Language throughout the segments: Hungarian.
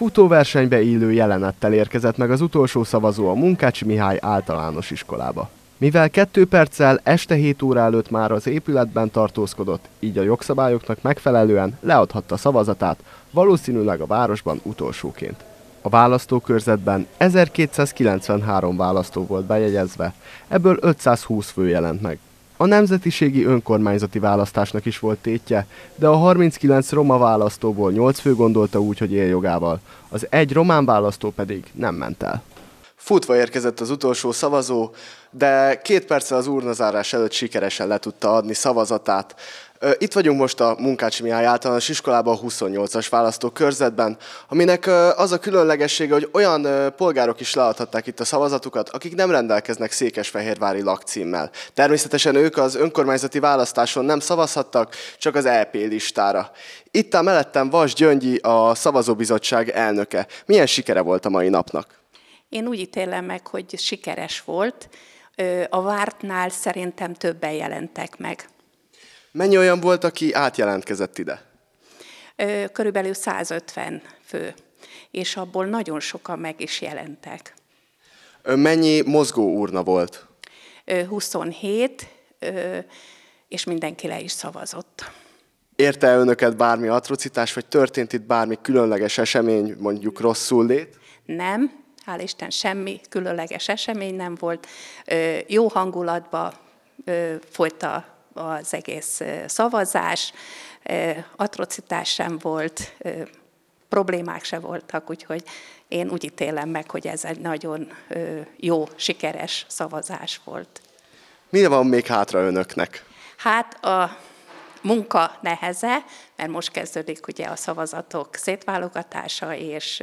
Futóversenybe élő jelenettel érkezett meg az utolsó szavazó a Munkács Mihály általános iskolába. Mivel kettő perccel este 7 óra előtt már az épületben tartózkodott, így a jogszabályoknak megfelelően leadhatta szavazatát, valószínűleg a városban utolsóként. A választókörzetben 1293 választó volt bejegyezve, ebből 520 fő jelent meg. A nemzetiségi önkormányzati választásnak is volt tétje, de a 39 roma választóból 8 fő gondolta úgy, hogy él jogával, az egy román választó pedig nem ment el. Futva érkezett az utolsó szavazó, de két perccel az urnazárás előtt sikeresen le tudta adni szavazatát. Itt vagyunk most a Munkácsi Mihály általános iskolában, a 28-as választókörzetben, aminek az a különlegessége, hogy olyan polgárok is leadhatták itt a szavazatukat, akik nem rendelkeznek Székesfehérvári lakcímmel. Természetesen ők az önkormányzati választáson nem szavazhattak, csak az EP listára. Itt a mellettem Vas Gyöngyi, a szavazóbizottság elnöke. Milyen sikere volt a mai napnak? Én úgy ítélem meg, hogy sikeres volt. A vártnál szerintem többen jelentek meg. Mennyi olyan volt, aki átjelentkezett ide? Körülbelül 150 fő, és abból nagyon sokan meg is jelentek. Mennyi mozgó urna volt? 27, és mindenki le is szavazott. Érte önöket bármi atrocitás, vagy történt itt bármi különleges esemény, mondjuk rosszul lét? Nem, hál' Isten semmi különleges esemény nem volt. Jó hangulatban folyt a az egész szavazás, atrocitás sem volt, problémák sem voltak, úgyhogy én úgy ítélem meg, hogy ez egy nagyon jó, sikeres szavazás volt. Mi van még hátra önöknek? Hát a munka neheze, mert most kezdődik ugye a szavazatok szétválogatása és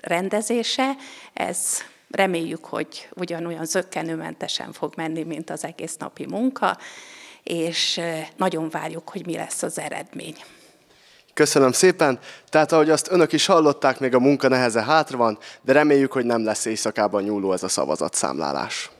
rendezése. Ez Reméljük, hogy ugyanolyan zöggenőmentesen fog menni, mint az egész napi munka, és eh, nagyon várjuk, hogy mi lesz az eredmény. Köszönöm szépen. Tehát ahogy azt önök is hallották, még a munka neheze hátra van, de reméljük, hogy nem lesz éjszakában nyúló ez a szavazatszámlálás.